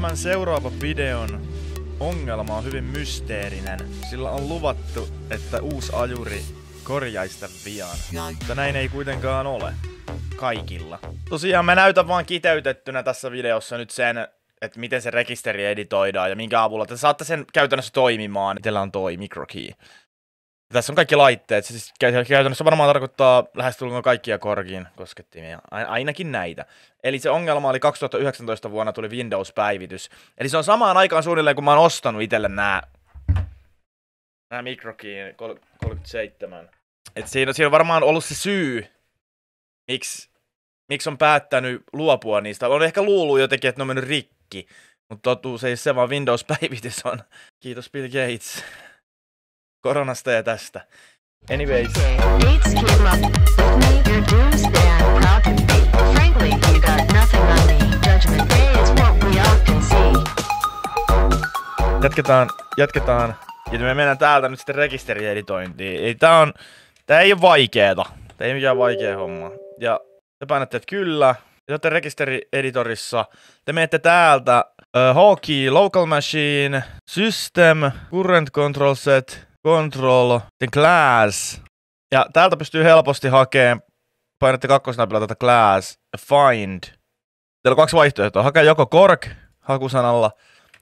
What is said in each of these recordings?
Tämän seuraava videon ongelma on hyvin mysteerinen. Sillä on luvattu, että uusi ajuri korjaista vian. Mutta näin ei kuitenkaan ole. Kaikilla. Tosiaan mä näytän vaan kiteytettynä tässä videossa nyt sen, että miten se rekisteri editoidaan ja minkä avulla te saatte sen käytännössä toimimaan. Teillä on toi mikrokii. Tässä on kaikki laitteet, se siis käytännössä varmaan tarkoittaa lähestulkoon kaikkia korkiin koskettimia, ainakin näitä. Eli se ongelma oli 2019 vuonna tuli Windows-päivitys. Eli se on samaan aikaan suunnilleen, kun mä oon ostanut itselle nämä, nämä mikrokiin 37. Et siinä, siinä on varmaan ollut se syy, miksi, miksi on päättänyt luopua niistä. On ehkä luullut jotenkin, että ne on mennyt rikki, mutta totuus ei se, vaan Windows-päivitys on. Kiitos Bill Gates koronasta ja tästä. Anyways. Jatketaan, jatketaan. Ja me mennään täältä nyt sitten rekisterieditointiin. Eli tää on, tää ei ole vaikeeta. Tää ei mikään vaikea homma. Ja te painatte, että kyllä. Ja te rekisterieditorissa. Te menette täältä uh, Hockey, Local Machine, System, Current Control Set, Control, the Glass. Ja täältä pystyy helposti hakemaan, painatte kakkosnäpillä tätä Glass, Find. Teillä on kaksi vaihtoehtoa, hakea joko Kork hakusanalla,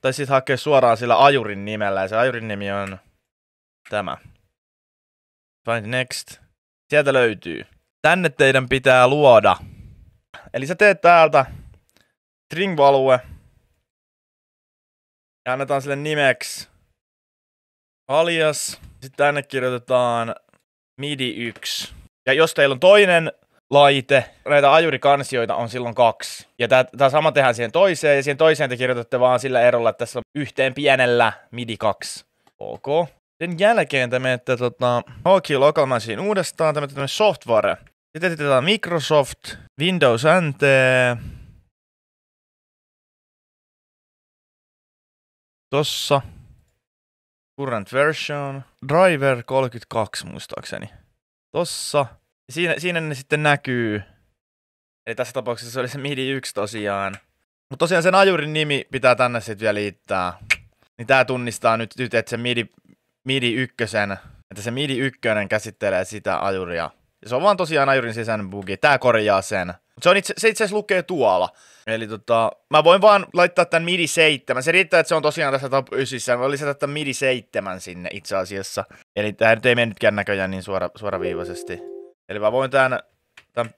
tai sitten hakee suoraan sillä ajurin nimellä, ja se ajurin nimi on tämä. Find next. Sieltä löytyy. Tänne teidän pitää luoda. Eli sä teet täältä string-value. Ja annetaan sille nimeksi alias. Sitten tänne kirjoitetaan MIDI 1. Ja jos teillä on toinen laite, näitä ajurikansioita on silloin kaksi. Ja tämä sama tehdään siihen toiseen, ja siihen toiseen te kirjoitatte vaan sillä erolla, että tässä on yhteen pienellä MIDI 2. Ok. Sen jälkeen te menette tota, Hoki Local Machine uudestaan, te menette software. Sitten etetään Microsoft, Windows NT, tossa current version, driver 32 muistaakseni. Tossa. Siinä, siinä ne sitten näkyy. Eli tässä tapauksessa se oli se MIDI 1 tosiaan. Mutta tosiaan sen ajurin nimi pitää tänne sitten vielä liittää. Niin tää tunnistaa nyt, nyt että se MIDI, MIDI 1, että se MIDI 1 käsittelee sitä ajuria. Ja se on vaan tosiaan ajurin sisäinen bugi. Tää korjaa sen. Mutta se, itse, se itse asiassa lukee tuolla. Eli tota, mä voin vaan laittaa tämän midi 7. Se riittää, että se on tosiaan tässä top 9. Mä voin lisätä tämän midi 7 sinne itse asiassa. Eli tämä nyt ei mennytkään näköjään niin suora, suoraviivaisesti. Eli mä voin tämän, tämän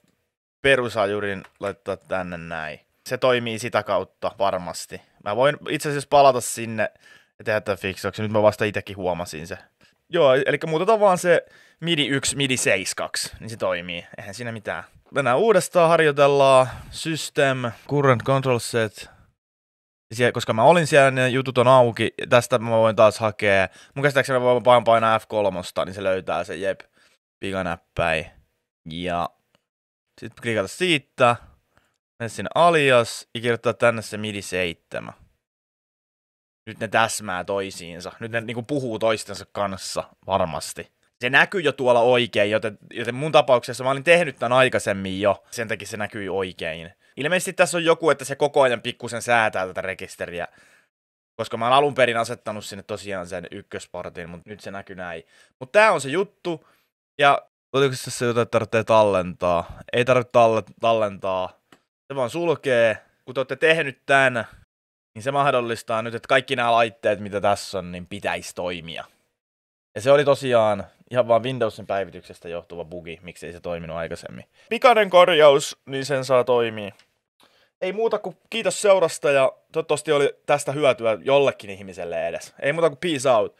perusajurin laittaa tänne näin. Se toimii sitä kautta varmasti. Mä voin itse asiassa palata sinne ja tehdä tämän fiksoksi. Nyt mä vasta itsekin huomasin se. Joo, eli muutetaan vaan se midi 1, midi 7, 2, niin se toimii. Eihän siinä mitään. Mennään uudestaan, harjoitellaan system, current control set, siellä, koska mä olin siellä, niin ne jutut on auki, tästä mä voin taas hakea. Mun käsittääkseni mä voin vain painaa F3, niin se löytää se, jep, pikanäppäin. Ja sitten klikata siitä, Mennään sinne alias ja kirjoittaa tänne se midi 7 nyt ne täsmää toisiinsa, nyt ne niinku puhuu toistensa kanssa varmasti. Se näkyy jo tuolla oikein, joten, joten mun tapauksessa mä olin tehnyt tämän aikaisemmin jo, sen takia se näkyy oikein. Ilmeisesti tässä on joku, että se koko ajan pikkusen säätää tätä rekisteriä, koska mä oon alun perin asettanut sinne tosiaan sen ykköspartin, mutta nyt se näkyy näin. Mutta tää on se juttu, ja oliko tässä jotain tarvitsee tallentaa? Ei tarvitse tallentaa, se vaan sulkee. Kun te olette tehnyt tämän, niin se mahdollistaa nyt, että kaikki nämä laitteet, mitä tässä on, niin pitäisi toimia. Ja se oli tosiaan ihan vaan Windowsin päivityksestä johtuva bugi, miksi ei se toiminut aikaisemmin. Pikainen korjaus, niin sen saa toimia. Ei muuta kuin kiitos seurasta ja toivottavasti oli tästä hyötyä jollekin ihmiselle edes. Ei muuta kuin peace out.